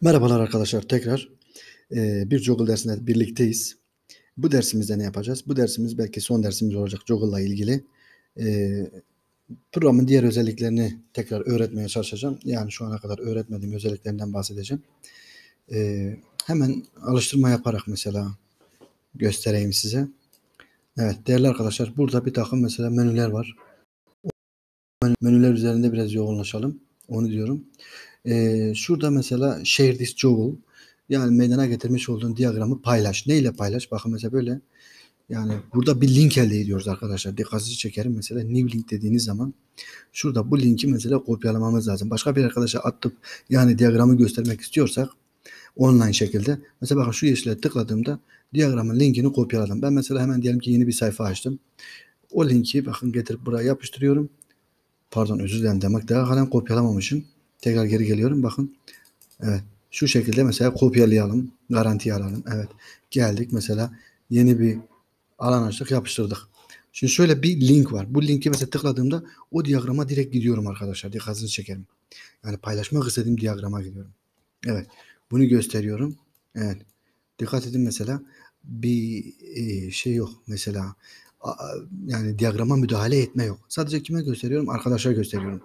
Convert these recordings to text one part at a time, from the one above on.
Merhabalar arkadaşlar tekrar e, bir Joggle dersinde birlikteyiz. Bu dersimizde ne yapacağız? Bu dersimiz belki son dersimiz olacak Joggle'la ilgili. E, programın diğer özelliklerini tekrar öğretmeye çalışacağım. Yani şu ana kadar öğretmediğim özelliklerinden bahsedeceğim. E, hemen alıştırma yaparak mesela göstereyim size. Evet değerli arkadaşlar burada bir takım mesela menüler var. Menüler üzerinde biraz yoğunlaşalım. Onu diyorum. E, şurada mesela share this jewel yani meydana getirmiş olduğun diyagramı paylaş. Neyle paylaş? Bakın mesela böyle yani burada bir link elde ediyoruz arkadaşlar. Dikkatinizi çekerim mesela new link dediğiniz zaman şurada bu linki mesela kopyalamamız lazım. Başka bir arkadaşa atıp yani diyagramı göstermek istiyorsak online şekilde mesela bakın şu yeşile tıkladığımda diyagramın linkini kopyaladım. Ben mesela hemen diyelim ki yeni bir sayfa açtım. O linki bakın getirip buraya yapıştırıyorum. Pardon özür dilerim demek daha halen kopyalamamışım. Tekrar geri geliyorum. Bakın. Evet. Şu şekilde mesela kopyalayalım. Garanti alalım. Evet. Geldik. Mesela yeni bir alan açtık. Yapıştırdık. Şimdi şöyle bir link var. Bu linki mesela tıkladığımda o diyagrama direkt gidiyorum arkadaşlar. Dikkatinizi çekerim. Yani paylaşmak istediğim diyagrama gidiyorum. Evet. Bunu gösteriyorum. Evet. Dikkat edin mesela bir e, şey yok. Mesela yani diyagrama müdahale etme yok. Sadece kime gösteriyorum? Arkadaşa gösteriyorum.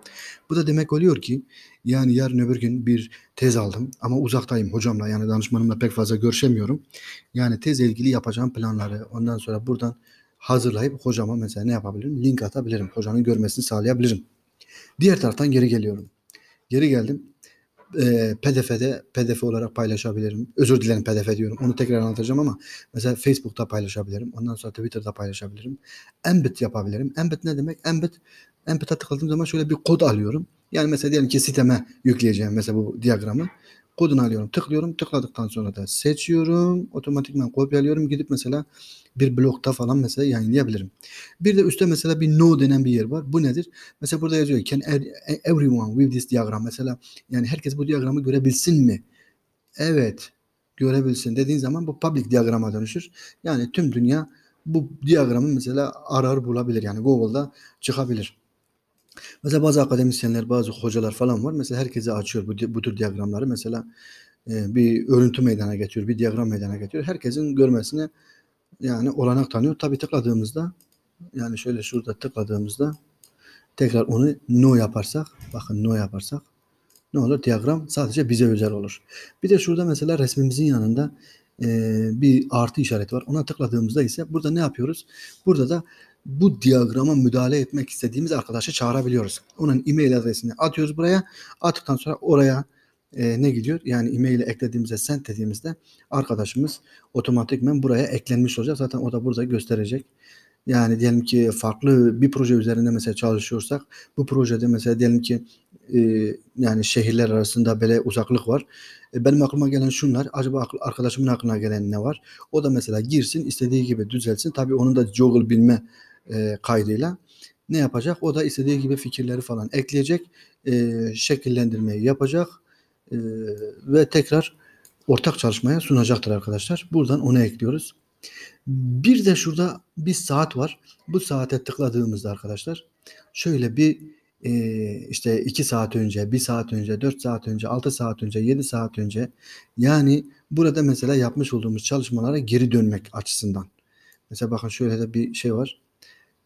Bu da demek oluyor ki yani yarın öbür gün bir tez aldım ama uzaktayım hocamla yani danışmanımla pek fazla görüşemiyorum. Yani tez ilgili yapacağım planları ondan sonra buradan hazırlayıp hocama mesela ne yapabilirim? Link atabilirim. Hocanın görmesini sağlayabilirim. Diğer taraftan geri geliyorum. Geri geldim e, PDF'de PDF olarak paylaşabilirim. Özür dilerim PDF diyorum. Onu tekrar anlatacağım ama mesela Facebook'ta paylaşabilirim. Ondan sonra Twitter'da paylaşabilirim. Embed yapabilirim. Embed ne demek? Embed Embed'e tıkladığım zaman şöyle bir kod alıyorum. Yani mesela diyelim ki siteme yükleyeceğim mesela bu diyagramı kodunu alıyorum. Tıklıyorum. Tıkladıktan sonra da seçiyorum. Otomatikman kopyalıyorum. Gidip mesela bir blokta falan mesela yayınlayabilirim. Bir de üstte mesela bir no denen bir yer var. Bu nedir? Mesela burada yazıyor can everyone with this diagram mesela yani herkes bu diagramı görebilsin mi? Evet görebilsin dediğin zaman bu public diagram'a dönüşür. Yani tüm dünya bu diagramı mesela arar bulabilir. Yani Google'da çıkabilir. Mesela bazı akademisyenler, bazı hocalar falan var. Mesela herkese açıyor bu, bu tür diyagramları. Mesela e, bir örüntü meydana getiriyor, bir diyagram meydana getiriyor. Herkesin görmesine yani olanak tanıyor. Tabii tıkladığımızda yani şöyle şurada tıkladığımızda tekrar onu no yaparsak bakın no yaparsak ne olur? Diyagram sadece bize özel olur. Bir de şurada mesela resmimizin yanında e, bir artı işareti var. Ona tıkladığımızda ise burada ne yapıyoruz? Burada da bu diyagrama müdahale etmek istediğimiz arkadaşı çağırabiliyoruz. Onun e-mail adresini atıyoruz buraya. Attıktan sonra oraya e, ne gidiyor? Yani e-mail'i eklediğimizde, send dediğimizde arkadaşımız otomatikmen buraya eklenmiş olacak. Zaten o da burada gösterecek. Yani diyelim ki farklı bir proje üzerinde mesela çalışıyorsak bu projede mesela diyelim ki e, yani şehirler arasında böyle uzaklık var. E, benim aklıma gelen şunlar. Acaba arkadaşımın aklına gelen ne var? O da mesela girsin istediği gibi düzelsin. Tabii onun da Google bilme e, kaydıyla ne yapacak? O da istediği gibi fikirleri falan ekleyecek, e, şekillendirmeyi yapacak e, ve tekrar ortak çalışmaya sunacaktır arkadaşlar. Buradan onu ekliyoruz. Bir de şurada bir saat var. Bu saate tıkladığımızda arkadaşlar şöyle bir e, işte 2 saat önce, 1 saat önce, 4 saat önce, 6 saat önce, 7 saat önce yani burada mesela yapmış olduğumuz çalışmalara geri dönmek açısından. Mesela bakın şöyle de bir şey var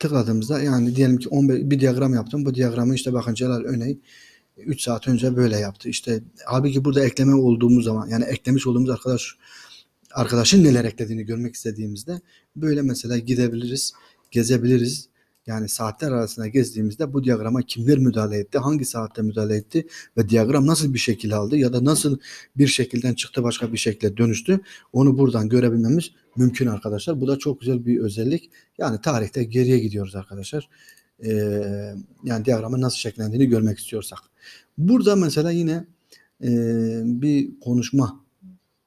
tıkladığımızda yani diyelim ki 15 bir diyagram yaptım. Bu diyagramı işte bakın Celal Öney 3 saat önce böyle yaptı. İşte abi ki burada ekleme olduğumuz zaman yani eklemiş olduğumuz arkadaş arkadaşın neler eklediğini görmek istediğimizde böyle mesela gidebiliriz, gezebiliriz yani saatler arasında gezdiğimizde bu diyagrama kimler müdahale etti, hangi saatte müdahale etti ve diyagram nasıl bir şekil aldı ya da nasıl bir şekilden çıktı başka bir şekle dönüştü onu buradan görebilmemiz mümkün arkadaşlar. Bu da çok güzel bir özellik. Yani tarihte geriye gidiyoruz arkadaşlar. Ee, yani diyagramın nasıl şekillendiğini görmek istiyorsak. Burada mesela yine e, bir konuşma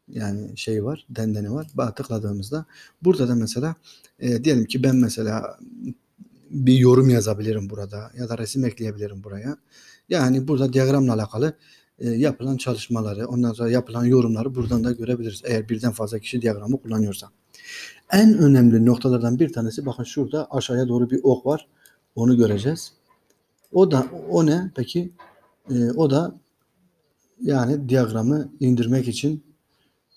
yani şey var, dendeni var. Tıkladığımızda burada da mesela e, diyelim ki ben mesela bir yorum yazabilirim burada ya da resim ekleyebilirim buraya. Yani burada diyagramla alakalı e, yapılan çalışmaları, ondan sonra yapılan yorumları buradan da görebiliriz. Eğer birden fazla kişi diyagramı kullanıyorsa. En önemli noktalardan bir tanesi bakın şurada aşağıya doğru bir ok var. Onu göreceğiz. O da o ne peki? E, o da yani diyagramı indirmek için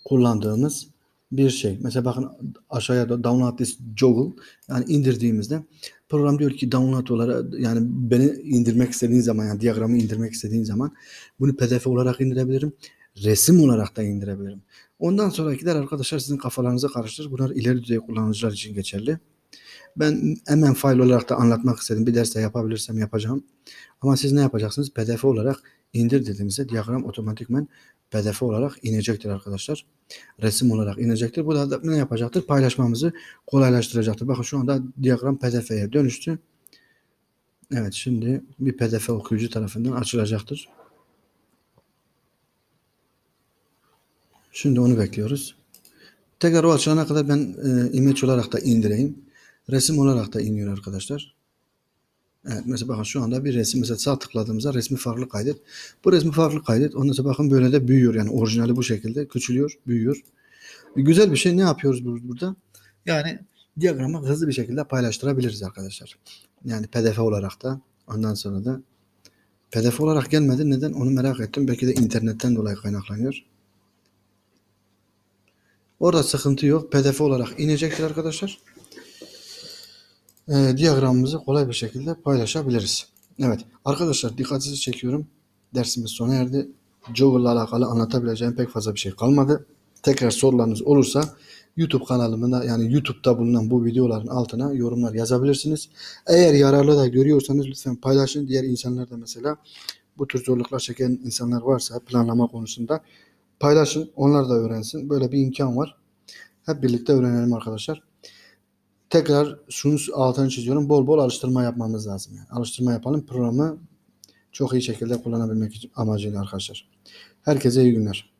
kullandığımız bir şey. Mesela bakın aşağıya da download this Joggle yani indirdiğimizde program diyor ki download olarak yani beni indirmek istediğin zaman yani diyagramı indirmek istediğin zaman bunu pdf olarak indirebilirim. Resim olarak da indirebilirim. Ondan sonrakiler arkadaşlar sizin kafalarınıza karıştırır Bunlar ileri düzey kullanıcılar için geçerli. Ben hemen file olarak da anlatmak istedim. Bir derste yapabilirsem yapacağım. Ama siz ne yapacaksınız? PDF olarak indir dediğimizde diyagram otomatikmen PDF olarak inecektir arkadaşlar. Resim olarak inecektir. Bu da ne yapacaktır? Paylaşmamızı kolaylaştıracaktır. Bakın şu anda diyagram PDF'ye dönüştü. Evet şimdi bir PDF okuyucu tarafından açılacaktır. Şimdi onu bekliyoruz. Tekrar o açılana kadar ben e, image olarak da indireyim. Resim olarak da iniyor arkadaşlar. Evet mesela bakın şu anda bir resim mesela sağ tıkladığımızda resmi farklı kaydet. Bu resmi farklı kaydet. Ondan sonra bakın böyle de büyüyor yani orijinali bu şekilde küçülüyor, büyüyor. E, güzel bir şey ne yapıyoruz burada? Yani diyagramı hızlı bir şekilde paylaştırabiliriz arkadaşlar. Yani pdf olarak da ondan sonra da pdf olarak gelmedi. Neden onu merak ettim. Belki de internetten dolayı kaynaklanıyor. Orada sıkıntı yok. PDF olarak inecektir arkadaşlar e, diyagramımızı kolay bir şekilde paylaşabiliriz. Evet arkadaşlar dikkatinizi çekiyorum. Dersimiz sona erdi. Jogger'la alakalı anlatabileceğim pek fazla bir şey kalmadı. Tekrar sorularınız olursa YouTube kanalımda yani YouTube'da bulunan bu videoların altına yorumlar yazabilirsiniz. Eğer yararlı da görüyorsanız lütfen paylaşın. Diğer insanlar da mesela bu tür zorluklar çeken insanlar varsa planlama konusunda paylaşın. Onlar da öğrensin. Böyle bir imkan var. Hep birlikte öğrenelim arkadaşlar tekrar şunu altını çiziyorum. Bol bol alıştırma yapmamız lazım. Yani alıştırma yapalım. Programı çok iyi şekilde kullanabilmek amacıyla arkadaşlar. Herkese iyi günler.